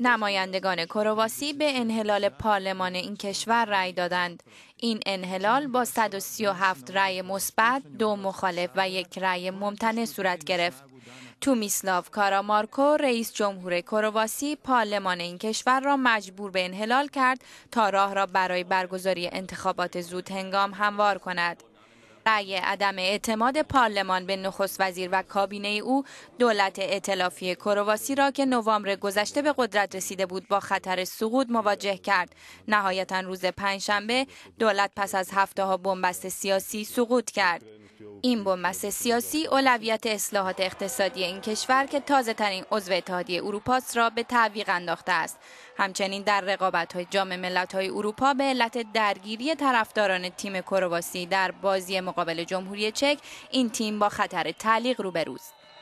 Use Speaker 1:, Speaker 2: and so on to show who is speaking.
Speaker 1: نمایندگان کرواسی به انحلال پارلمان این کشور رأی دادند. این انحلال با 137 رأی مثبت، دو مخالف و یک رأی ممتنع صورت گرفت. تومیسلاو کارامارکو رئیس جمهور کرواسی پارلمان این کشور را مجبور به انحلال کرد تا راه را برای برگزاری انتخابات زود هنگام هموار کند. رأی عدم اعتماد پارلمان به نخست وزیر و کابینه او دولت اطلافی کرواسی را که نوامبر گذشته به قدرت رسیده بود با خطر سقوط مواجه کرد نهایتا روز پنجشنبه دولت پس از هفته ها بنبست سیاسی سقوط کرد این بنبست سیاسی اولویت اصلاحات اقتصادی این کشور که تازه ترین عضو اتحادیه اروپاست را به تعویق انداخته است همچنین در رقابت های جام ملت های اروپا به علت درگیری طرفداران تیم کرواسی در بازی مقابل جمهوری چک این تیم با خطر تعلیق روبروست